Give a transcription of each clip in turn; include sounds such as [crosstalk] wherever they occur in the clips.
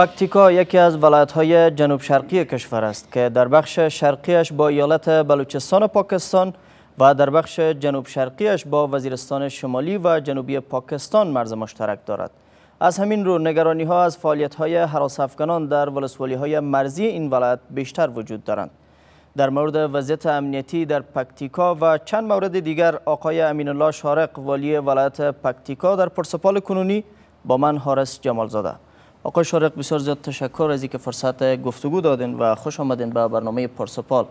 پکتیکا یکی از ولایت‌های جنوب شرقی کشور است که در بخش شرقیش با ایالت بلوچستان پاکستان و در بخش جنوب شرقیش با وزیرستان شمالی و جنوبی پاکستان مرز مشترک دارد. از همین رو نگرانی ها از فعالیت های حراس افغانان در ولسوالی های مرزی این ولایت بیشتر وجود دارند. در مورد وضعیت امنیتی در پکتیکا و چند مورد دیگر آقای امین الله شارق والی ولایت پکتیکا در پرسپال کنونی با من حارس جمالزاده آقای شارق بسیار زیاد تشکر از اینکه فرصت گفتگو دادین و خوش آمدین به برنامه پرسپال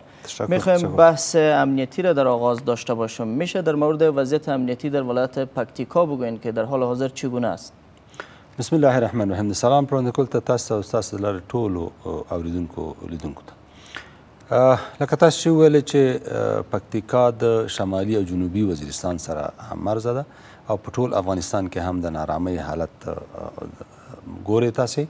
میخوایم بحث امنیتی را در آغاز داشته باشم میشه در مورد وضعیت امنیتی در ولایت پکتیکا بگوین که در حال حاضر چگونه است بسم الله الرحمن الرحیم سلام پروندکل و تاسو او طول و کو اوریدونکو لیدونکو کو لکه چه ویلی چه پکتیکا د شمالی او جنوبی وزیرستان سره هم ده او په ټول افغانستان که هم د نارامه حالت ګوري تاسو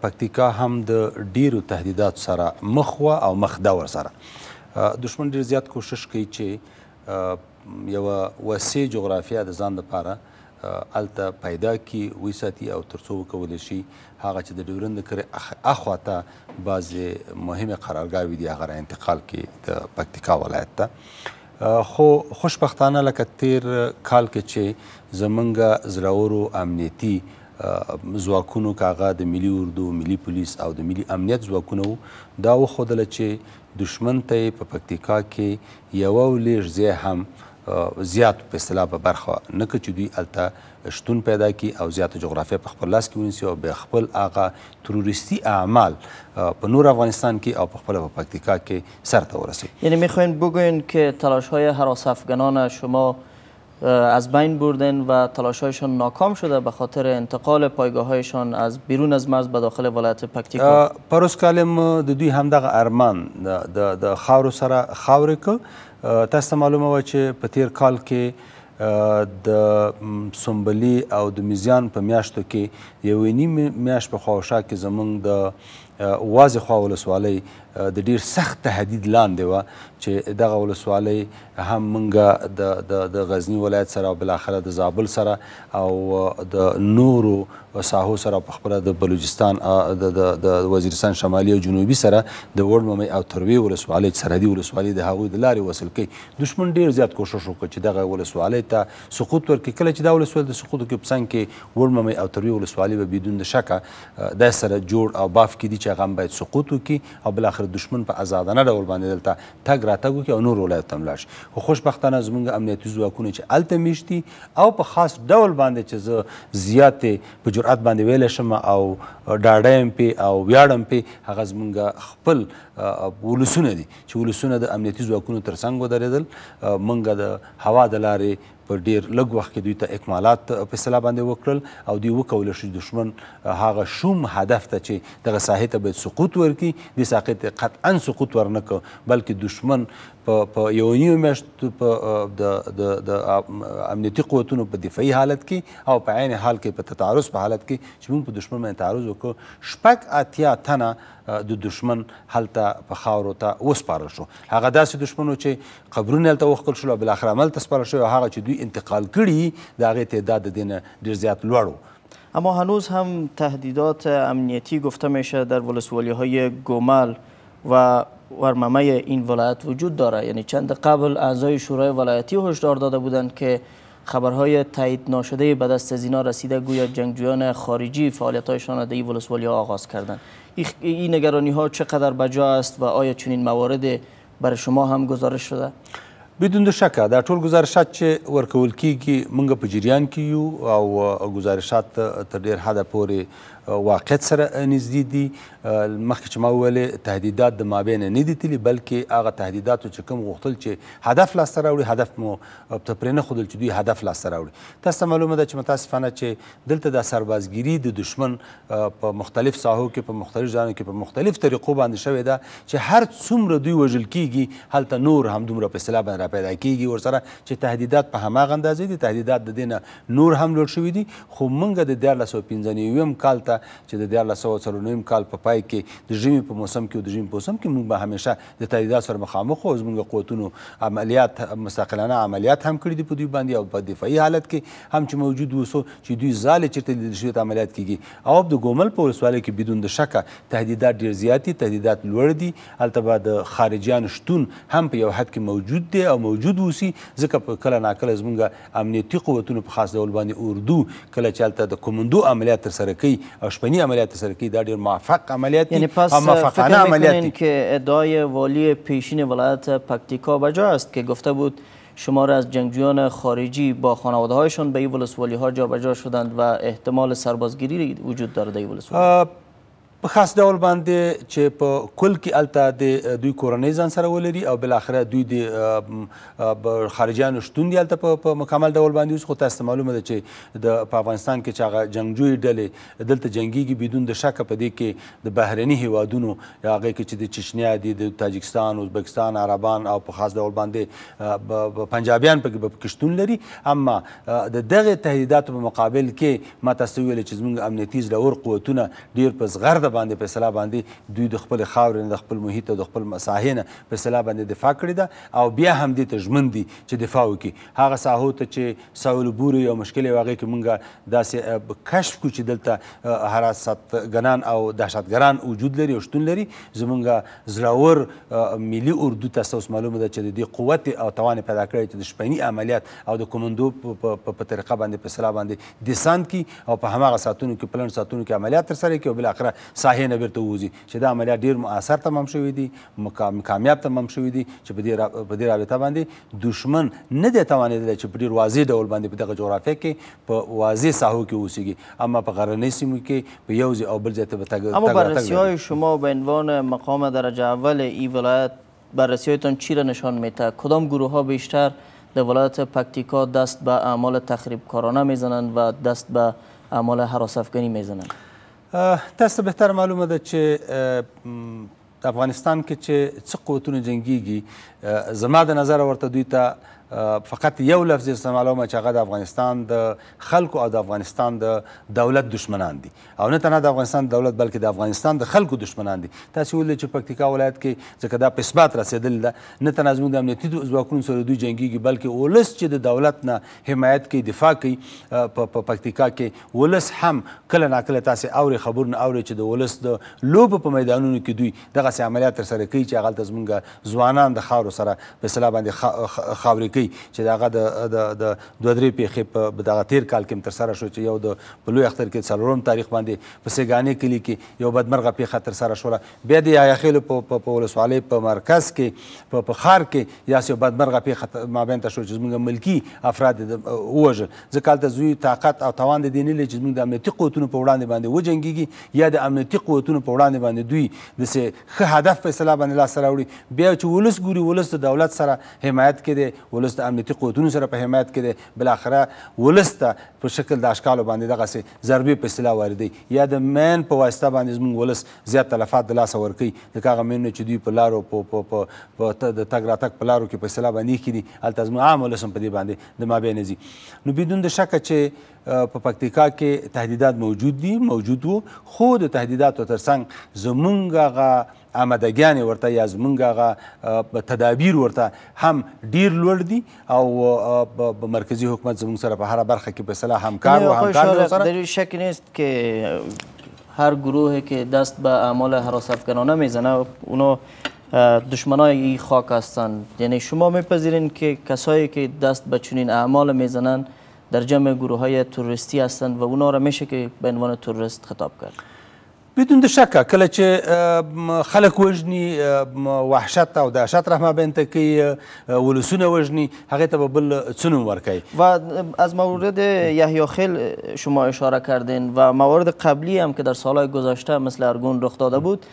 پکتیکا هم د ډیرو تهدیدات سره مخ او مخ دا ور سره دشمن ډیر زیات کوشش کوي چې یو وسیع جغرافیه د ځان لپاره الته پیدا کی وساتي او ترڅو کول شي هغه چې د ډیورند کړي اخواته بعضی مهمه قرارګاوي دي هغه انتقال کی د پکتیکا ولایت ته خو خوشبختانه لکه تیر کال کې چې زمونږ زراورو امنیتی ځواکونو کاغه د ملي اردو ملي پولیس او د ملي امنیت ځواکونو دا وخدل چې دشمن ته په پکتیکا کې یو لږ ځای هم زیات په اصطلاح په برخه نه کې چې دوی الته شتون پیدا کی او زیات جغرافیه په خپل لاس کې ونیسي او به خپل هغه تروریستي اعمال په نور افغانستان کې او په خپل په پکتیکا کې سرته ورسوي یعنی میخواین بگوین که تلاش های حراس افغانان شما از بین بردن و تلاشایشان ناکام شده به خاطر انتقال پایگاه از بیرون از مرز به داخل ولایت پکتیکا پروس د دوی همدغه ارمان د د خاور سره خاور که تاسو معلومه و چې په تیر کال کې د سنبلی او د میزیان په میاشتو کې یو نیم میاشت په خوښه کې زمونږ د واز خواولسوالۍ د ډیر سخت تهدید لاندې و چې دغه ولسوالۍ هم مونږه د د د غزنی ولایت سره او بل اخره د زابل سره او د نورو ساحو سره په خپل د بلوچستان د د وزیرستان شمالي او جنوبي سره د وړممې او تروی ولسوالۍ سرحدي ولسوالۍ د هغوی د لارې وصل کوي دشمن ډیر زیات کوشش وکړ چې دغه ولسوالۍ ته سقوط ورکړي کله چې دا ولسوالۍ د سقوط کې پسنګ کې وړممې او تروی ولسوالۍ به بدون د شکه د سره جوړ او باف کې دي چې هغه باید سقوط وکړي او بل اخر د دشمن په آزادانه ډول باندې دلته تګ راتګ وکړي او نور ولایت ته ملاړ شي خو خوشبختانه زموږ امنیتي ځواکونه چې هلته میشتي او په خاص ډول باندې چې زه زیاتې په جرأت باندې ویلی شم او ډاډه یم پې او ویاړم پې هغه زموږ خپل ولسونه دي چې ولسونه د امنیتي ځواکونو تر څنګ ودرېدل موږ د هوا د لارې په ډیر لږ وخت کې دوی ته اکمالات په اصطلاح باندې وکړل او دوی وکول شي دشمن هغه شوم هدف ته چې دغه ساحې ته باید سقوط ورکړي د ساحې ته قطعا سقوط ورنکړ بلکې دشمن په په یو نیو میاشت په د د د امنیتي قوتونو په دفاعي حالت کې او په عین حال کې په تتارز په حالت کې چې موږ په دشمن باندې تعرض وکړو شپږ اتیا تنه د دشمن هلته په خاورو ته وسپارل شو هغه داسې دشمنو چې قبرونه هلته وښکل شول او بالاخره هلته سپارل شوی هغه چې دوی انتقال کړي د هغې تعداد د دې نه ډېر زیات لوړ و اما هنوز هم تهدیدات امنیتی گفته میشه در ولسوالی های گومل و ورممه این ولایت وجود داره یعنی چند قبل اعضای شورای ولایتی هشدار داده بودند که خبرهای تایید ناشده به دست از اینا رسیده گویا جنگجویان خارجی فعالیت را در ولسوالی ها آغاز کردند این نگرانی ها چقدر بجا است و آیا چنین موارد برای شما هم گزارش شده بدون دو شکه در طول گزارشات چه ورکول کیږي موږ په جریان کې یو او گزارشات تر ډیر واقعیت سره نږدې دي مخکې چې ما وویلې تهدیدات د مابینه نه دي تلي بلکې هغه تهدیداتو چې کوم غوښتل چې هدف لاسته راوړي هدف مو ته پرې نه ښودل چې دوی هدف لاسته راوړي تاسو ته معلومه ده چې متاسفانه چې دلته د سربازګیري د دشمن په مختلف ساحو کې په مختلف ځایونو کې په مختلف طریقو باندې شوې ده چې هر څومره دوی وژل کیږي هلته نور همدومره په اصطلاح باندې را پیدا کیږي ورسره چې تهدیدات په هماغه اندازې دي تهدیدات د دې نه نور هم لوړ شوي دي خو موږ د دیارلس سوه پنځه نویم کال ته چې د 1949 کال په پای کې د ژمي په موسم کې او د ژمي په موسم کې موږ به همیشه د تهدیدات سره مخامخ او زموږ قوتونو عملیات مستقلانه عملیات هم کړي دي په دوی باندې او په دفاعي حالت کې هم چې موجود وسو چې دوی ځاله چیرته د شویت عملیات کیږي او د ګومل په ولسوالۍ کې بدون د شکه تهدیدات ډیر زیات دي تهدیدات لوړ دي هلته به د خارجیانو شتون هم په یو حد کې موجود دی او موجود وسی ځکه په کله ناکله زمونږ امنیتي قوتونو په خاص ډول باندې اردو کله چې هلته د کومندو عملیات ترسره کوي او شپنی عملیات سرکی موفق عملیاتی، یعنی پس که ادعای والی پیشین ولایت پکتیکا بجا است که گفته بود را از جنگجویان خارجی با خانواده هایشون به ای ولسوالی ها جابجا شدند و احتمال سربازگیری وجود دارد در ولسوالی په خاص ډول باندې چې په کل کې الته د دوی کورنۍ ځان سره ولري او بل اخره دوی د خارجيانو شتون دی الته په مکمل ډول باندې اوس خو تاسو معلومه ده چې د په افغانستان کې چې هغه جنگجوي ډلې دلته جنگيږي بدون د شک په دې کې د بهرني هیوادونو هغه کې چې د چچنیا دي د تاجکستان ازبکستان عربان او په خاص ډول باندې پنجابیان په کې شتون لري اما د دغه تهدیداتو په مقابل کې ما تاسو ویل چې زموږ امنیتي ځلور قوتونه ډیر په زغرد سرحد باندې په اصطلاح باندې دوی د خپل خاورې نه د خپل محیط او د خپل مساحې نه په اصطلاح باندې دفاع کړې ده او بیا هم دې ته ژمن دي چې دفاع وکړي هغه ساحو ته چې ساحل بوري او مشکل یې هغې کې مونږ داسې کشف کړو چې دلته حراستګنان او دهشتګران وجود لري او شتون لري زمونږ زړور ملي اردو ته ستاسو معلومه ده چې د دې قوت او توان پیدا کړی چې د شپنی عملیات او د کومندو په طریقه باندې په اصطلاح باندې دسانت کی او په هماغه ساتونو کې پلن ساتونو کې عملیات ترسره کړي او بل اخره ساحه نه بیرته ووځي چې دا عملیات ډیر مؤثر تمام دي دی کامیاب تمام شوی دي چې په دې رابطه باندې دشمن نه دی توانېدلی چې په ډیر واضح ډول باندې په دغه جغرافیه کې په واضح ساحو کې ووسیږي اما په غرنۍ سیمو کې په یو ځای او بل ځای ته به تګ اما بررسی های شما به عنوان مقام درجه اول ای ولایت بررسی هایتان چی را نشان میده کدام گروه ها بیشتر در ولایت پکتیکا دست به اعمال تخریب کارانه میزنند و دست به اعمال حراس افغانی میزنند تاسو بهتر معلومه ده چې افغانستان کې چې څه قوتونه جنگيږي زما د نظر ورته دوی ته فقط یو لفظ یې معلومه چې هغه د افغانستان د خلکو او د افغانستان د دولت دشمنان دي او نه تنها د افغانستان دولت بلکې د افغانستان د خلکو دشمنان دي تاسو ولې چې پکتیکا ولایت کې ځکه دا په اثبات رسیدل ده نه تنها زموږ د امنیتي ځواکونو سره دوی جنګیږي بلکې ولس چې د دولت نه حمایت کوي دفاع کوي په پکتیکا کې ولس هم کله ناکله تاسو اوري خبرونه اوري چې د ولس د لوب په میدانونو کې دوی دغه عملیات تر سره کوي چې هغه زمونږ ځوانان د خاورو سره په اصطلاح باندې خاورې کوي چې داغه د د دوه درې پیښې په دغه تیر کال کې تر سره شو چې یو د بلوی اختر کې څلورم تاریخ باندې په سیګانې کلی کې یو بدمرغه پیښه تر سره شوله بیا د یاخیلو په په ولسوالۍ په مرکز کې په په خار کې یا یو بدمرغه پیښه مابین ته شو چې زموږ ملکی افراد ووژل ځکه هلته زوی طاقت او توان د دې نه لري چې زموږ د امنیتي قوتونو په وړاندې باندې وجنګېږي یا د امنیتي قوتونو په وړاندې باندې دوی داسې ښه هدف په اصطلاح باندې لاسته راوړي بیا چې ولس ګوري ولس د دولت سره حمایت کې دی ولس ولس د امنیتي قوتونو سره په حمایت کې دی بالاخره ولس ته په شکل د اشکالو باندې دغسې ضربې په اصطلاح واردوي یا د مین په واسطه باندې زموږ ولس زیات تلفات د لاسه ورکوي ځکه هغه مینونه چې دوی په لارو په په د تګ راتګ په لارو کې په اصطلاح باندې ایښي دي هلته زموږ عام ولس هم په دې باندې د مابین ځي نو بدون د شکه چې په پکتیکا کې تهدیدات موجود دي موجود وو خو د تهدیداتو ترڅنګ زمونږ هغه آمدګیانې ورته یا زمونږ هغه تدابیر ورته هم ډیر لوړ دي او مرکزی حکومت زمونږ سره په هره برخه کې په صلاح همکار و همکار سره شک نیست که هر گروهی که دست به اعمال حراس افکنانه میزنه اونا دشمنای خاک هستند یعنی شما میپذیرین که کسایی که دست به چنین اعمال میزنند در جمع گروه های توریستی هستند و اونا را میشه که به عنوان توریست خطاب کرد بدون شک کله چې خلق وجنی وحشت او دهشت رحمه بنت کې ولسون وجنی هغه ته بل څونو ورکای و از مورد یحیی خیل شما اشاره کردین و موارد قبلی هم که در سالهای گذشته مثل ارگون رخ داده بود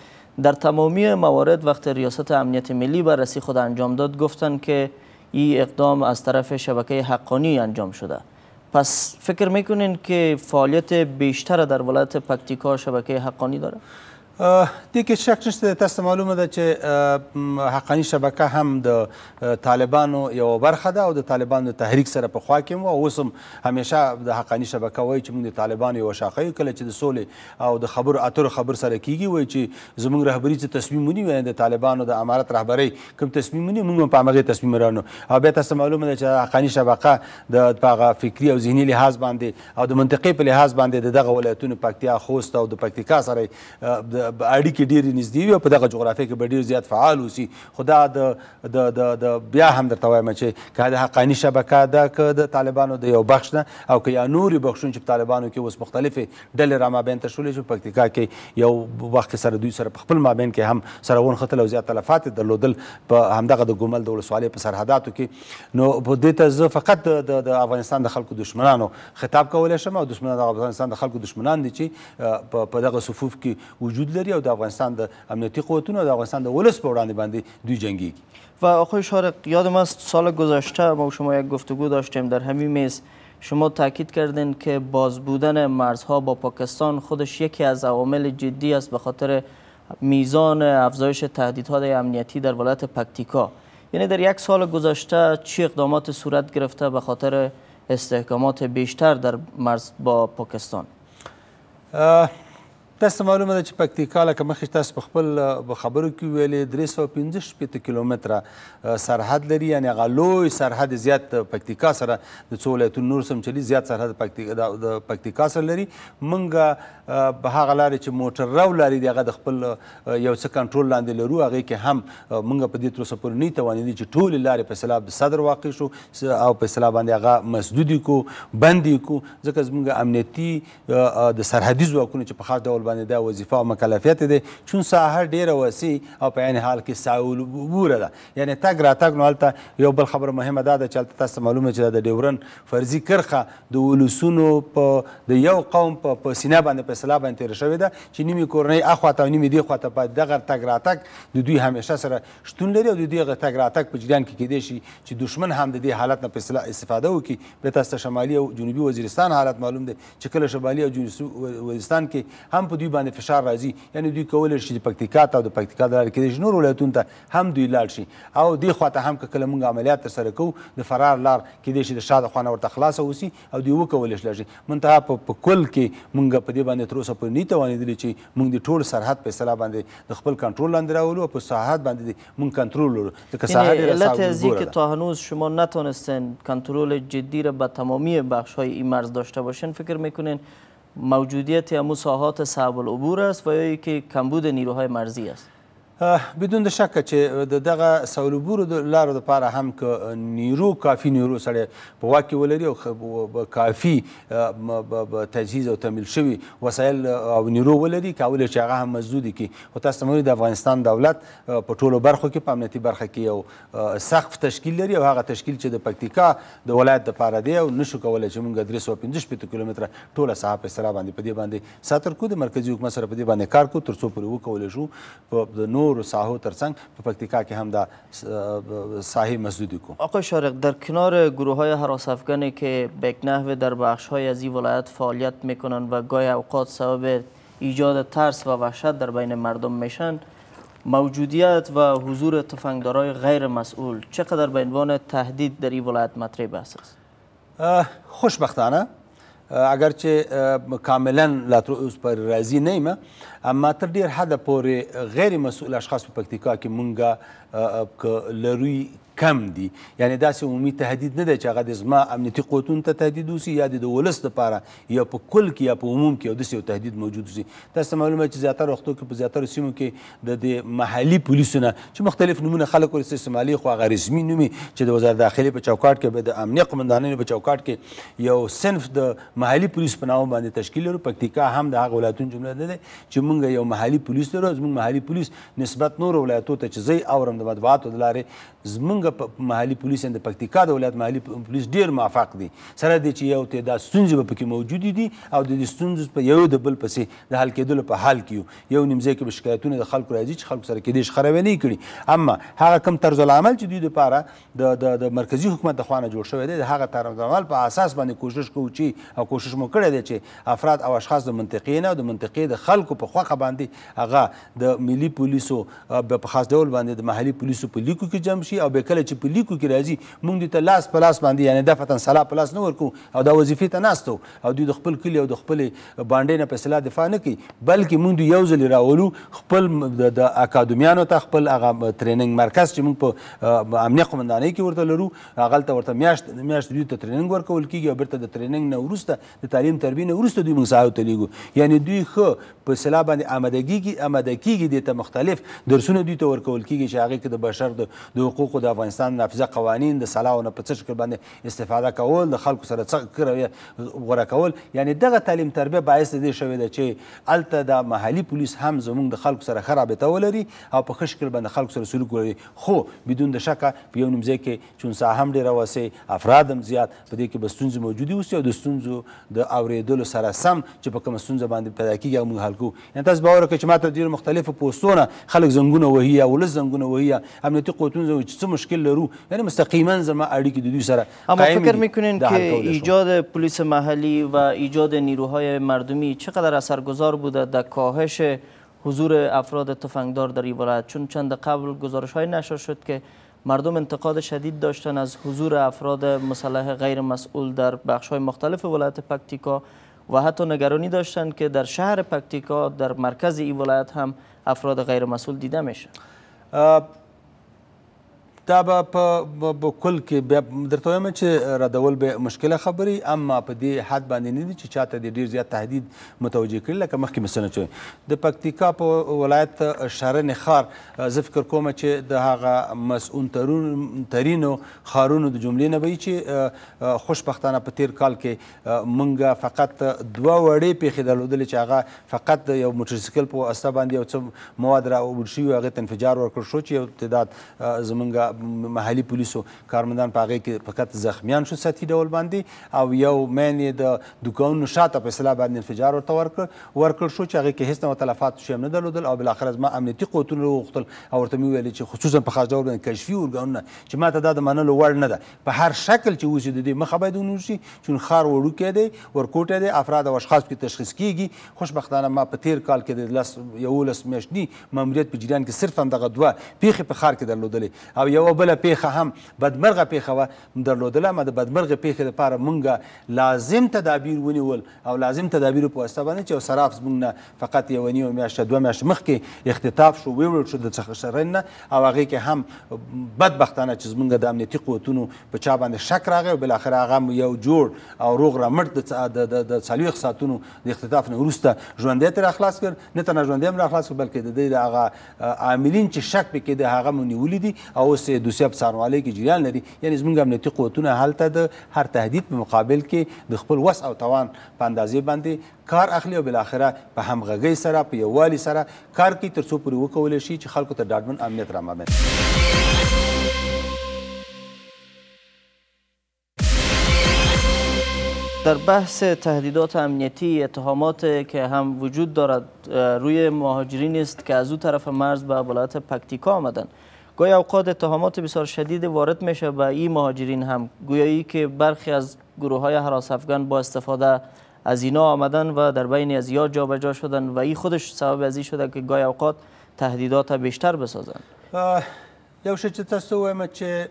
در تمامی موارد وقت ریاست امنیت ملی بررسی خود انجام داد گفتن که این اقدام از طرف شبکه حقانی انجام شده پس فکر میکنین که فعالیت بیشتر در ولایت پکتیکا شبکه حقانی داره؟ دې کې شک نشته تاسو معلومه ده چې حقانی شبکه هم د طالبانو یو برخه ده او د طالبانو تحریک سره په خوا کې او اوس هم همیشه د حقانی شبکه وایي چې موږ د طالبانو یو شاخه یو کله چې د سولې او د خبرو اترو خبر سره کیږي وایي چې زموږ رهبری چې تصمیم ونیوي د طالبانو د امارت رهبری کوم تصمیم ونیوي موږ په هغه تصمیم رانو او بیا تاسو معلومه ده چې حقانی شبکه د هغه فکری او ذهني لحاظ باندې او د منطقي په لحاظ باندې دغه ولایتونو پکتیا خوست او د پکتیکا سره اړیکې ډېرې نږدې وي او په دغه جغرافیه کې به ډېر زیات فعال اوسي خو دا د د د بیا هم درته وایم چې که د حقاني شبکه ده که د طالبانو د یو بخش نه او که یا نورې بخشونه چې په طالبانو کې اوس مختلفې ډلې رامابین ته شولې چې په پکتیکا کې یو وخت کې سره دوی سره په خپل مابین کې هم سره ونښتل او زیات تلفات یې درلودل په همدغه د ګمل د ولسوالۍ په سرحداتو کې نو په دې ته زه فقط د افغانستان د خلکو دشمنانو خطاب کولی شم او دشمنان د افغانستان د خلکو دشمنان دي چې په دغه صفوف کې وجود لری او د افغانستان د امنیتی قوتونو د افغانستان د ولس وړاندې دوی جنگي و آقای شارق یادم است سال گذشته ما شما یک گفتگو داشتیم در همین میز شما تاکید کردین که باز بودن مرزها با پاکستان خودش یکی از عوامل جدی است به خاطر میزان افزایش تهدیدهای امنیتی در ولایت پکتیکا یعنی در یک سال گذشته چه اقدامات صورت گرفته به خاطر استحکامات بیشتر در مرز با پاکستان تاسو معلومه ده چې پکتیکا لکه مخکې تاسو په خپل خبرو کې ویلې درې سوه پنځه شپېته کیلومتره سرحد لري یعنې هغه لوی سرحد زیات پکتیکا سره د څو ولایتونو نور سم چلی زیات سرحد د پکتیکا سره لري موږ په هغه لارې چې موټر رو لارې دي هغه د خپل یو څه کنټرول لاندې لرو هغې کې هم موږ په دې تر اوسه پورې نه توانېدي چې ټولې لارې په سیلاب صدر واقع شو او په سیلاب باندې هغه مسدودې کړو بندې کړو ځکه زموږ امنیتي د سرحدي ځواکونو چې په خاص ډول باندې باندې د وظیفه او مکلفیت دی چون ساحه ډیره وسیع او په عین حال کې ساول بوره ده یعنی تګ راتګ نو هلته یو بل خبره مهمه دا ده چې هلته تاسو معلومه چې د ډیورن فرضي کرښه د ولسونو په د یو قوم په په سینه باندې په اصطلاح باندې تېره شوې ده چې نیمې کورنۍ اخواته او نیمې دې خواته په دغه تګ راتګ د دوی همیشه سره شتون لري او د دغه تګ راتګ په جریان کې کېدای شي چې دشمن هم د دې حالت نه په اصطلاح استفاده وکړي بیا تاسو شمالي او جنوبي وزیرستان حالت معلوم دی چې کله شمالي او جنوبي وزیرستان کې هم په په دوی باندې فشار راځي یعنی دوی کولای شي د پکتیکا ته او د پکتیکا د لارې کېدای شي نور ولایتونو ته هم دوی لاړ شي او دې خوا ته هم که کله موږ عملیات ترسره کوو د فرار لار کېدای شي د شاته خوا نه ورته خلاصه اوسي او دوی وکولی شي لاړ شي منتها په کل کې موږ په دې باندې تر اوسه پورې نه توانېدلي چې موږ د ټول سرحد په اصطلاح باندې د خپل کنټرول لاندې راولو او په ساحت باندې موږ کنټرول لرو ځکه ساحه ډېره صعبه که تا هنوز شما نتونستن کنترل جدی را به تمامی بخش های این مرز داشته باشن فکر میکنین موجودیت یا مساحات صعب العبور است و یا که کمبود نیروهای مرزی است بدون د شکه چې د دغه سولوبورو د لارو دپاره هم که نیرو کافي نیرو سړی په واک کې ولري او کافي تجهیز او تمیل شوي وسایل او نیرو ولري کولی چې هغه هم مزدودي کړي خو تاسو ته د افغانستان دولت په ټولو برخو کې په امنیتي برخه کې یو سقف تشکیل لري او هغه تشکیل چې د پکتیکا د ولایت دپاره دی او نشو کولی چې موږ درې سوه پنځه شپېته کیلومتره ټوله ساحه په اصطلاح باندې په دې باندې ساتر کو د مرکزي حکومت سره په دې باندې کار کو تر څو پورې وکولی شو په نور نور ساحو ترڅنګ په پکتیکا کې هم دا ساحه مزدودی کو آقای شارق در کنار گروه های حراس که بک و در بخش های از این ولایت فعالیت میکنن و گاه اوقات سبب ایجاد ترس و وحشت در بین مردم میشن موجودیت و حضور تفنگدارای غیر مسئول چقدر به عنوان تهدید در این ولایت مطرح است خوشبختانه اگرچه کاملا لاتروس پر راضی نیمه اما تر ډیر حد پورې غیر مسؤل اشخاص په پکتیکا کې مونږه لروي کم دي یعنی داسې عمومي تهدید نه دی چې هغه د زما امنیتي قوتونو ته تهدید وسي یا د ولس لپاره یا په کل کې یا په عموم کې یو داسې یو تهدید موجود وسي تاسو ته معلومه چې زیاتره وختو کې په زیاتره سیمو کې د د محلي پولیسو نه چې مختلف نومونه خلک ورسې استعمالي خو هغه رسمي نوم چې د وزارت داخلې په چوکاټ کې به د امنیه قمندانانو په چوکاټ کې یو صنف د محلي پولیس په نامه باندې تشکیل لرو پکتیکا هم د هغه ولایتونو جمله نه دی چې موږ یو محلي پولیس لرو زموږ محلي پولیس نسبت نور ولایتو ته چې زی اورم د مطبوعاتو د لارې زمونږ محلي پولیس د پکتیکا د ولایت محلي پولیس ډیر موافق دي سره دی چې یو تعداد ستونزې به پکې موجودې دي او د دې ستونزو په یو د بل پسې د حل کېدلو په حال کې یو یو نیمځای کې به شکایتونه د خلکو راځي چې خلکو سره کېدای شي خرابې کړي اما هغه کم طرز العمل چې دوی لپاره د د د مرکزی حکومت د خوانه جوړ شوی دی د هغه طرز العمل په اساس باندې کوشش کوو چې او کوشش مو کړی دی چې افراد او اشخاص د منطقې نه او د منطقې د خلکو په خوخه باندې هغه د ملي پولیسو په خاص ډول باندې د محلي پولیسو په لیکو کې جمع شي شي او به کله چې په لیکو کې راځي موږ دوی ته لاس په لاس باندې یعنی دفتن سلا په لاس نه ورکو او دا وظیفې ته ناستو او دوی د خپل کلی او د خپل باندې نه په اصطلاح دفاع نه کوي بلکې موږ دوی یو ځل راولو خپل د اکادمیانو ته خپل هغه ټریننګ مرکز چې موږ په امنیه قومندانۍ کې ورته لرو هغه ته ورته میاشت میاشت دوی ته ټریننګ ورکول کیږي او بیرته د ټریننګ نه وروسته د تعلیم تربیه نه وروسته دوی موږ ساحو ته لیږو یعنی دوی ښه په اصطلاح باندې آمادګي آماده کیږي د مختلف درسونه دوی ته ورکول کیږي چې هغه کې د بشر د حقوق حقوقو د افغانستان نافظه قوانین د سلاو نه په څه شکل باندې استفاده کول د خلکو سره څه کړه غوره کول یعنی دغه تعلیم تربیه باعث دی شوې ده چې الته د محلي پولیس هم زموږ د خلکو سره ښه رابطه ولري او په ښه شکل باندې خلکو سره سلوک ولري خو بدون د شکه په یو نومځای کې چون هم ډېره وسې افراد هم زیات په دې کې به ستونزې موجودې اوسي او د ستونزو د اورېدلو سره سم چې په کومه ستونزه باندې پیدا کېږي هغه موږ حل کوو یعنې تاسو باور وکړئ چې ماته ډېر مختلفو پوستونه خلک زنګونه وهي یا ولس زنګونه وهي امنیتي قوتونه څه مشکل لرو یعنی مستقیما زما د دوی سره اما فکر میکنین که ایجاد پلیس محلی و ایجاد نیروهای مردمی چقدر اثرگذار بوده در کاهش حضور افراد تفنگدار در این ولایت چون چند قبل گزارش های نشر شد که مردم انتقاد شدید داشتن از حضور افراد مسلح غیر مسئول در بخش های مختلف ولایت پکتیکا و حتی نگرانی داشتند که در شهر پکتیکا در مرکز این ولایت هم افراد غیر مسئول دیده میشه دا به په کل کې بیا درته وایم چې ردول به مشکله خبري اما په دې حد باندې نه دي چې چاته د ډیر زیات تهدید متوجه کړي لکه مخکې مثلا چې د پکتیکا په ولایت شارن خار زه فکر کوم چې د هغه مسؤون ترون ترینو خارونو د جملې نه وایي چې خوشبختانه په تیر کال کې مونږه فقط دوه وړې پیښې درلودلې چې هغه فقط یو موټرسایکل په واسطه باندې یو څه مواد را وړل شوي هغې ته انفجار ورکړ شو چې یو تعداد زمونږ محلي پولیسو کارمندان په هغه کې فقط زخمیان شو سطحي ډول باندې او یو مین یې د دوکانونو شاته په اصطلاح باندې انفجار ورته ورکړ ورکړ شو چې هغه کې هیڅ نوع تلفات شي هم نه درلودل او بالاخره زما امنیتي قوتونه وغوښتل او ورته مې وویل چې خصوصا په خاص ډول باندې کشفي ارګانونه چې ماته دا د منلو وړ نه ده په هر شکل چې اوسي د دې مخه باید ونیسي چې خار وړوکی دی ورکوټی دی افراد او اشخاص کې تشخیص کیږي خوشبختانه ما په تیر کال کې د لس یولس میاشتني ماموریت په جریان کې صرف همدغه دوه پیښې په ښار کې درلودلې او یو یوه بله پیښه هم بدمرغه پیښه وه درلودله ما د بدمرغې پیښې دپاره مونږ لازم تدابیر ونیول او لازم تدابیرو په واسطه باندې چې یو صراف زمونږ نه فقط یوه نیمه میاشته دوه میاشته مخکې اختطاف شو ویوړل شو د څخشرین نه او هغې کې هم بدبختانه چې زمونږ د امنیتي قوتونو په چا باندې شک راغی او بالاخره هغه یو جوړ او روغ رمټ د څلوېښت ساعتونو د اختطاف نه وروسته ژوندی ترې راخلاص کړ نه تنها ژوندی هم راخلاص کړ بلکې د دوی د هغه عاملین چې شک پکې د هغه مو نیولي دي او اوس دوسیه په سانوالۍ کې جریان لري یعنی زموږ امنیتي قوتونه هلته د هر تهدید په مقابل کې د خپل وس او توان په اندازې باندې کار اخلي او بالاخره په همغږۍ سره په یووالي سره کار کوي تر څو پورې وکولی شي چې خلکو ته ډاډمن امنیت رامامد در بحث تهدیدات امنیتی اتهامات که هم وجود دارد روی مهاجرین است که از او طرف مرز به ولایت پکتیکا آمدند گویا اوقات اتهامات بسیار شدید وارد میشه به این مهاجرین هم گویایی که برخی از گروه های حراس افغان با استفاده از اینا آمدن و در بین از یاد جابجا شدن و این خودش سبب از این شده که گای اوقات تهدیدات بیشتر بسازن یو چه چې چه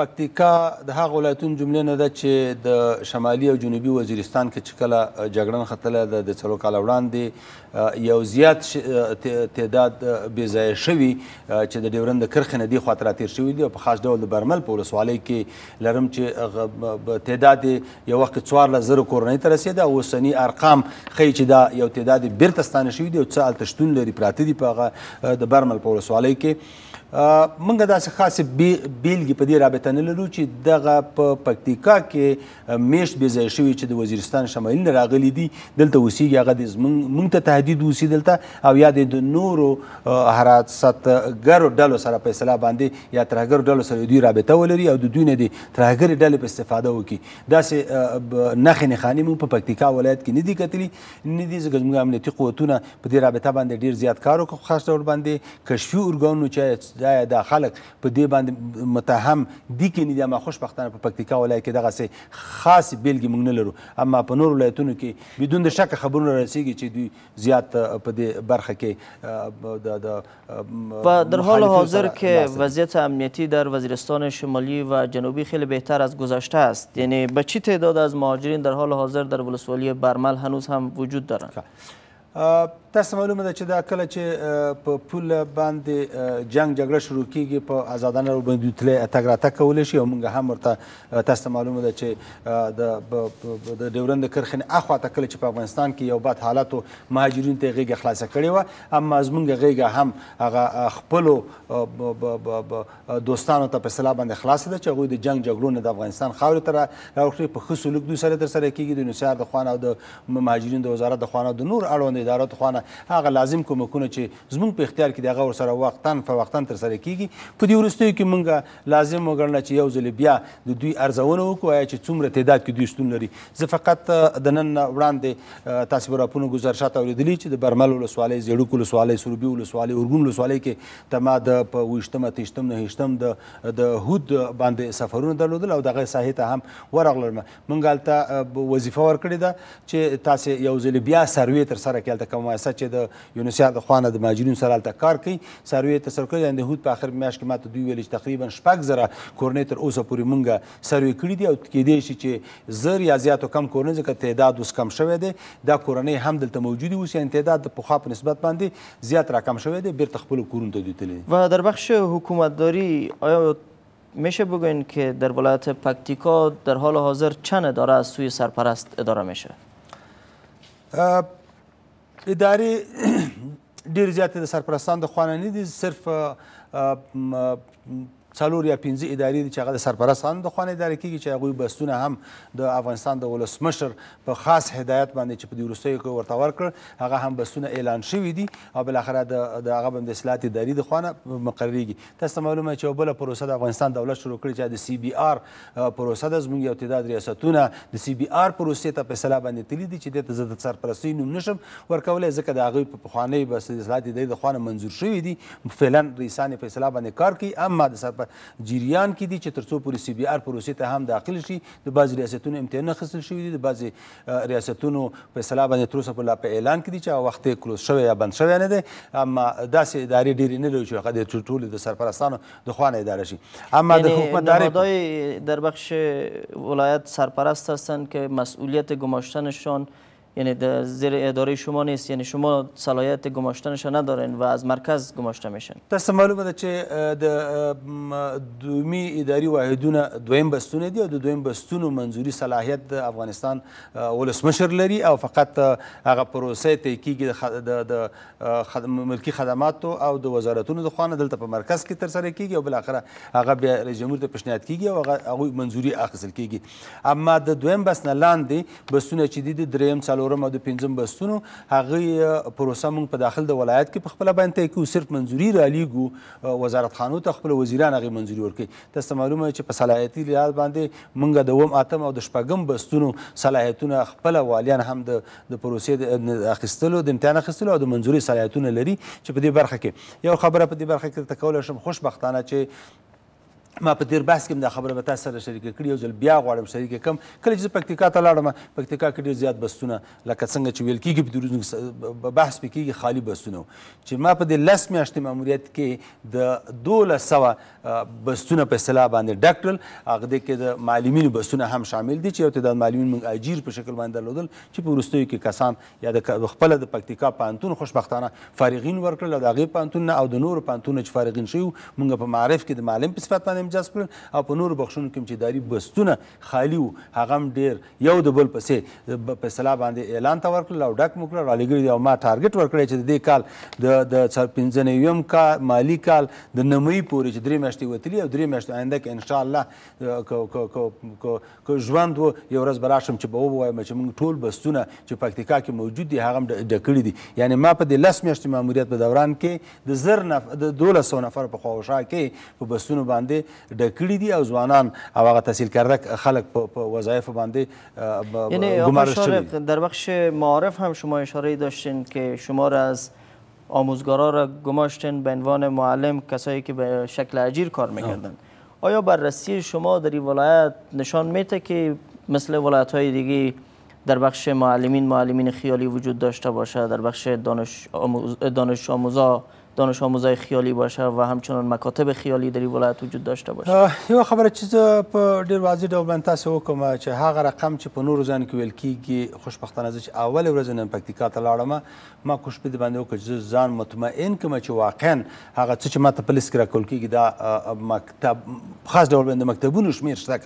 پکتیکا د هغه ولایتونو جملې نه ده چې د شمالي او جنوبي وزیرستان کې چې کله جګړن ختله ده د څلو کاله وړاندې یو زیات تعداد بېځایه شوي چې د ډیورند د کرښې نه دې خواته راتېر شوي دي او په خاص ډول د برمل په ولسوالۍ کې لرم چې تعداد یو وخت څوارلس زره کورنۍ ته رسېده او اوسني ارقام ښیي چې دا یو تعداد یې بېرته ستانه شوي دي او څه هلته شتون لري پراته دي په هغه د برمل په ولسوالۍ کې منګه داسې خاص بیلګې په دې رابطه نه لرو چې دغه په پکتیکا کې میش بې ځای شوي چې د وزیرستان شمالي نه راغلي دي دلته اوسېږي هغه د موږ ته تهدید اوسي دلته او یا د نورو حراستګرو ډلو سره په اصطلاح باندې یا ترهګرو ډلو سره دوی رابطه ولري او د دوی نه د ترهګرې ډلې په استفاده وکړي داسې نښې نښانې موږ په پکتیکا ولایت کې نه دي کتلي نه دي ځکه زموږ امنیتي قوتونه په دې رابطه باندې ډېر زیات کار وکړ خاص ډول باندې کشفي ارګانونو چې دا د خلک په دې باندې متهم دي کې نه دي خوشبختانه په پکتیکا ولایت کې دغسې خاص بیلګې مونږ نه لرو اما په نورو ولایتونو کې بدون د شک خبرونه رسیږي چې دوی زیات په دې برخه کې د در حال حاضر که وضعیت امنیتی در وزیرستان شمالی و جنوبی خیلی بهتر از گذشته است یعنی به چی تعداد از مهاجرین در حال حاضر در ولسوالی برمل هنوز هم وجود دارند خب. تاسو معلومه ده چې دا کله چې په پول باندې جنگ جګړه شروع کیږي په آزادانه رو باندې تلې اتګ راته کول شي او موږ هم ورته تاسو معلومه ده چې د د ډیورند کرخنې اخوا ته کله چې په افغانستان کې یو بد حالاتو مهاجرین ته غیږه خلاصه کړې و اما زمونږ غیږه هم هغه خپل دوستانو ته په سلا باندې خلاصه ده چې هغه د جنگ جګړو نه د افغانستان خاورې تر راوخې په خو سلوک دوی سره در سره کیږي د نصار د خوان او د مهاجرین د وزارت د خوان او د نور اړوند د اداراتو خوانه هغه لازم کومکونه چې زموږ په اختیار کې دی هغه ورسره وختن په وختن ترسره کیږي په دې وروستیو کې موږ لازم وګڼله چې یو ځل بیا د دوی ارزونه وکړو آیا چې څومره تعداد کې دوی شتون لري زه فقط د نن وړاندې تاسو به راپونو ګزارشات اورېدلي چې د برمل ولسوالۍ زیړوک ولسوالۍ سروبي ولسوالۍ ارګون ولسوالۍ کې تما د په ویشتمه تیشتم نه هشتم د د هود باندې سفرونه درلودل او دغه ساحې ته هم ورغلل موږ هلته وظیفه ورکړې ده چې تاسو یو ځل بیا سروې ترسره کړئ کې هلته کومه مؤسسه چې د یونیسیاف د خوا نه د مهاجرینو سره هلته کار کوي څاروي یې تصرف کړي د هود په آخر میاشت کې ماته دوی ویل چې تقریبا شپږ زره کورنۍ تر اوسه پورې مونږه سروې کړي دي او کېدای شي چې زر یا زیاتو کم کورنۍ ځکه تعداد اوس کم شوی دی دا کورنۍ هم دلته موجودې اوس یعنې تعداد د پخوا په نسبت باندې زیات راکم شوی دی بیرته خپلو کورونو ته دوی تللي و در بخش حکومتداری آیا میشه بگوین که در ولایت پکتیکا در حال حاضر چند اداره از سوی سرپرست اداره میشه ادارې [clears throat] ډیر زیات د سرپرستان د خوانه نه دي صرف څلور یا پنځه ادارې دي چې هغه د سرپرستانو د خوانه اداره کیږي چې هغوی بستونه هم د افغانستان د ولسمشر په خاص هدایت باندې چې په دې وروستیو کې ورته ورکړ هغه هم بستونه اعلان شوي دي او بالاخره د هغه به هم د اصلاحات ادارې د خوانه مقرریږي تاسو ته معلومه چې یو بله پروسه د افغانستان دولت شروع کړې چې د سی بي آر پروسه ده زموږ یو تعداد ریاستونه د سی بي آر پروسې ته په اصطلاح باندې تللي دي چې دې ته زه د سرپرستۍ نوم نشم ورکولی ځکه د هغوی په پخوانۍ بس د اصلاحات ادارې د خوانه منظور شوي دي فعلا رئیسان یې په اصطلاح باندې کار کوي اما د سرپرستۍ په جریان کې دي چې ترڅو پورې سی بي آر پروسې ته هم داخل شي د بعضې ریاستونو امتحان نه اخیستل شوي دي د بعضې ریاستونو په اصطلاح باندې تر اوسه په لا په اعلان کې دي چې هغه وخت یې کلوز شوی یا بند شوی نه دی اما داسې ادارې ډېرې نه لري چې هغه د ټولې د سرپرستانو د خوا نه اداره شي اما د حکومتدارې در بخش ولایت سرپرست هستند که مسئولیت گماشتنشان یعنی در زیر اداره شما نیست یعنی شما صلاحیت گماشتنش ندارین و از مرکز گماشته میشن تاسو معلومه ده چې د دومی اداري واحدونه دویم بستونه دي او د دویم بستونو منظوري صلاحیت د افغانستان ولسمشر لري او فقط هغه پروسه ته کیږي د خدم ملکی خدماتو او د وزارتونو د خوانه دلته په مرکز کې ترسره کیږي او بل اخره هغه بیا رئیس جمهور ته پیشنهاد کیږي او هغه منظوري اخیستل کیږي اما د دویم بس نه لاندې بستونه چې دي دریم څلور څلورم او د پنځم بستونو هغه پروسه موږ په داخل د ولایت کې په خپل باندې ته کوو صرف منځوري را لیګو وزارت خانو ته خپل وزیران هغه منځوري ورکړي تاسو معلومه چې په صلاحیتي لحاظ باندې موږ د وم اتم او د شپږم بستونو صلاحیتونه خپل والیان هم د د پروسې د اخیستلو د امتحان اخیستلو او د منځوري صلاحیتونه لري چې په دې برخه کې یو خبره په دې برخه کې تکول شم خوشبختانه چې ما په تیر بحث کې هم دا خبره به تاسو سره شریکه کړي یو ځل بیا غواړم شریکه کړم کله چې زه پکتیکا ته لاړم پکتیکا کې ډېر زیات بسونه لکه څنګه چې ویل کېږي په دروزو بحث پې کېږي خالي بسونه چې ما په دې لس میاشتې ماموریت کې د دولس سوه بسونه په اصطلاح باندې ډاکټرل هغه دې کې د معلمینو بسونه هم شامل دي چې یو تعداد معلمین موږ اجیر په شکل باندې درلودل چې په وروستیو کې کسان یا د خپله د پکتیکا پوهنتون خوشبختانه فارغین ورکړل او د هغې پوهنتون نه او د نورو پوهنتون نه چې فارغین شوي موږ په معرف کې د معلم په صفت باندې هم جذب کړل او په نورو بخښونو کې هم چې اداري بستونه خالي وو هغه هم ډېر یو د بل پسې په اصطلاح باندې اعلان ته ورکړل او ډک مو کړل رالیږلي دي او ما ټارګټ ورکړی چې د دې کال د د پنځه نویم کال مالي کال د نمۍ پورې چې درې میاشتې وتلي او درې میاشتې آینده کې انشاءالله که ژوند و یو ورځ به راشم چې به ووایم چې موږ ټول بستونه چې پکتیکا کې موجود دي هغه هم ډکړي دي یعنی ما په دې لس میاشتې ماموریت په دوران کې د زر نف د دولس سوه نفر په خواوشا کې په بسونو باندې در دي او ځوانان او هغه تحصیل کرده خلک په وظایف باندې گمارش یعنی در بخش معارف هم شما اشاره داشتین که شما را از آموزگارا را گماشتن به عنوان معلم کسایی که به شکل اجیر کار میکردن آیا بررسی شما در این ولایت نشان میته که مثل ولایت های دیگه در بخش معلمین معلمین خیالی وجود داشته باشه در بخش دانش, آموز، دانش آموزا دانش آموزای خیالی باشه و همچنان مکاتب خیالی در ولایت وجود داشته باشه یو خبر چیز په ډیر واضح ډول باندې تاسو وکم چې هغه رقم چې په نورو ځان کې ویل کیږي خوشبختانه چې اول ورځ نن پکتیکا ته لاړم ما کوشش بده باندې وکړ چې ځان مطمئن کوم چې واقعا هغه څه چې ماته پلیس کرا کول کیږي دا مکتب خاص ډول باندې مکتبونو شمیر شته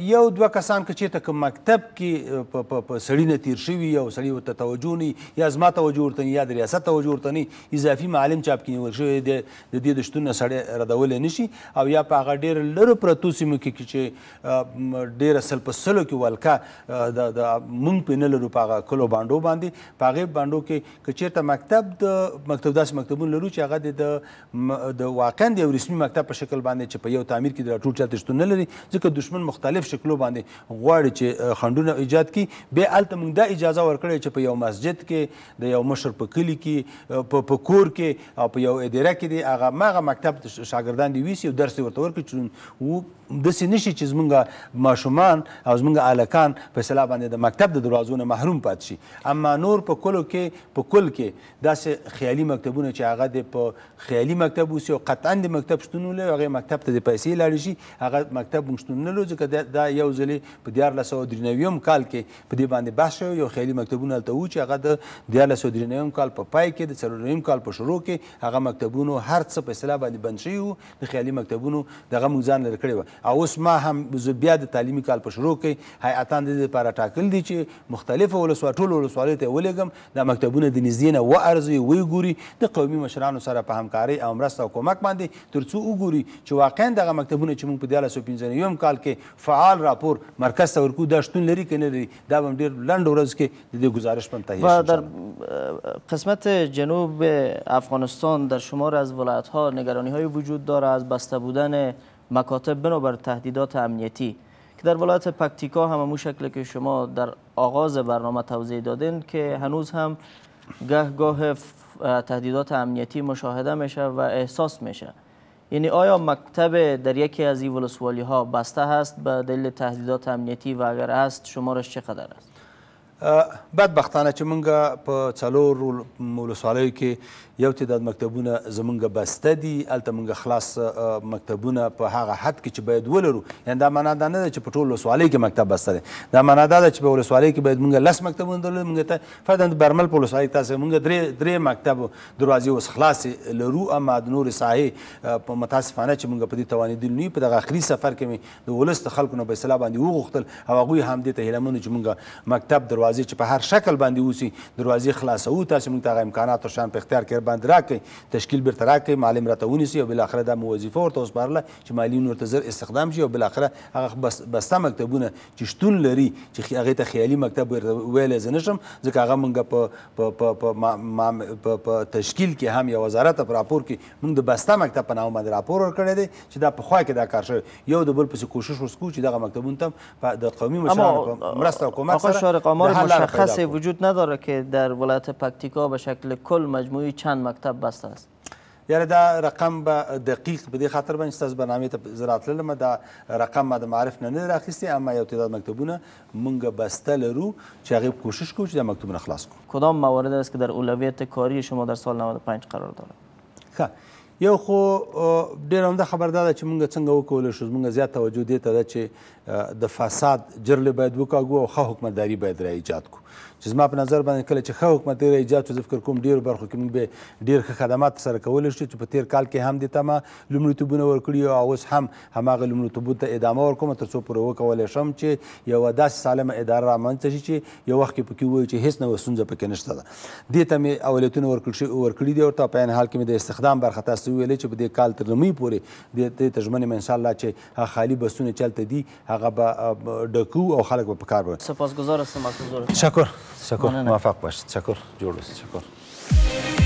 یو دوه کسان که چېرته کوم مکتب کې په سړي نه تیر شوي او سړي ورته توجه نه یا زما توجه ورته یا د ریاست توجه ورته نه اضافي معالم چاپ کې نیول شوی دی د دې د شتون نه سړی ردولی نه شي او یا په هغه ډېر لرو پرتو سیمو کې چې ډېره سل په سلو کې ولکه د مونږ پې نه لرو په هغه کلو بانډو باندې په هغې بانډو کې که چېرته مکتب د مکتب داسې مکتبونه لرو چې هغه د د واقعا د یو رسمي مکتب په شکل باندې چې په یو تعمیر کې د راټول چاته شتون نه لري ځکه دښمن مختلف مختلف شکلو باندې غواړي چې خندونه ایجاد کړي به الته موږ دا اجازه ورکړي چې په یو مسجد کې د یو مشر په کلی کې په کور کې او په یو اداره کې دی هغه ماغه مکتب شاګردان دی ویسي او درس ورته ورکړي چې و د سینشي چې زمونږ ماشومان او زمونږ الکان په سلا باندې د مکتب د دروازو نه محروم پات شي اما نور په کلو کې په کل کې داسې خیالي مکتبونه چې هغه د په خیالي مکتب اوسي او قطعا د مکتب شتون نه لري هغه مکتب ته د پیسې لاړ شي هغه مکتب شتون نه لري ځکه کې دا یو ځلې په دیارلس سوه درنویم کال کې په دې باندې بحث شوی یو خیالي مکتبونه هلته وو چې هغه د دیارلس سوه درنویم کال په پای کې د څلورنویم کال په شروع کې هغه مکتبونو هر څه په اصطلاح باندې بند شوي وو د خیالي مکتبونو دغه موږ ځان لرې کړی وه او اوس ما هم زه بیا د تعلیمي کال په شروع کې هیئتان د دې لپاره ټاکل دي چې مختلفه ولسوال ټولو ولسوالیو ته یې ولېږم دا مکتبونه د نږدې نه وارزوي ویګوري د قومي مشرانو سره په همکارۍ او مرسته او کومک باندې تر څو وګوري چې واقعا دغه مکتبونه چې موږ په دیارلس سوه پنځه نویم کال کې فعال راپور مرکز ته ورکو دا لری که نه لري دا به هم ډېر لنډ کې د گزارش تهیه در قسمت جنوب افغانستان در شمار از ولایت ها نگرانی های وجود داره از بسته بودن مکاتب بنابر تهدیدات امنیتی که در ولایت پکتیکا هم همون شکل که شما در آغاز برنامه توضیح دادین که هنوز هم گهگاه تهدیدات امنیتی مشاهده میشه و احساس میشه یعنی آیا مکتب در یکی از این ولسوالی ها بسته هست به دلیل تهدیدات امنیتی و اگر است شمارش چقدر است بدبختانه چې مونږ په څلور ولسوالیو کې یو تعداد مکتبونه زمونږ بسته دي هلته مونږ خلاص مکتبونه په هغه حد کې چې باید ولرو یعنې دا معنا دا نه ده چې په ټول ولسوالۍ کې مکتب بسته دی دا معنا دا ده چې په ولسوالۍ کې باید مونږ لس مکتبونه درلود مونږ ته فرضاً د برمل په ولسوالۍ کې تاسې مونږ درې درې مکتب دروازې اوس خلاصې لرو اما د نورې ساحې په متاسفانه چې مونږ په دې توانېدلو نه په دغه آخري سفر کې مې د ولس د خلکو نه فیصله باندې وغوښتل او هغوی هم دې ته هیله چې مونږ مکتب دروازې دروازې چې په هر شکل باندې اوسي دروازې خلاصو تاسو موږ ته امکانات او شان په اختیار کې باندې راکړي تشکیل بیرته راکړي معلم راته ونیسي او بالاخره دا وظیفه ورته وسپارله چې مالی ورته زر استخدام شي او بالاخره هغه بسته مکتبونه چې شتون لري چې هغې ته خیالي مکتب ویلی زه نشم ځکه هغه موږ په تشکیل کې هم یا وزارت په راپور کې موږ د بسته مکتب په نامه باندې راپور ورکړی دی چې دا په خوا کې دا کار شوی یو د بل پسې کوشش وسکو چې دغه مکتبونه ته د قومي مشرانو په مرسته او کومک سره مشخصی وجود نداره که در ولایت پکتیکا به شکل کل مجموعی چند مکتب بسته است یعنی در رقم به دقیق به خاطر باندې از برنامه زراعت لرم رقم ما معرف نه نه اما یو تعداد مکتبونه مونږ بسته لرو چې هغه کوشش کوو چې دا مکتبونه خلاص کو کدام موارد است که در اولویت کاری شما در سال 95 قرار داره خب یو خو ډېر عمده خبر دا ده چې موږ څنګه وکولی شو زموږ زیات توجه دې ته ده چې د فساد جرلې باید وکاږو او ښه حکومتداري باید را ایجاد کړو چې زما په نظر باندې کله چې ښه حکومتداري را ایجاد شو زه فکر کوم ډېرو برخو کې موږ به ډېر ښه خدمات سره کولی شو چې په تیر کال کې هم دې ته ما لومړیتوبونه ورکړي او اوس هم هماغه لومړیتوبونو ته ادامه ورکوم تر څو پورې وکولی شم چې یوه داسې سالمه اداره رامنځته شي چې یو وخت کې پکې ووایو چې هېڅ نوه ستونزه پکې نشته ده دې ته مې اولیتونه ورکړي دي او په عین حال کې مې د استخدام برخه تاسو تاسو ویلې چې په دې کال تر نمې پورې د دې تجمنې م ان شاء الله چې خالي بسونه چلته دي هغه به ډکو او خلک به په کار بوي سپاسګزار استم تشکر تشکر موفق باش تشکر جوړ اوسئ تشکر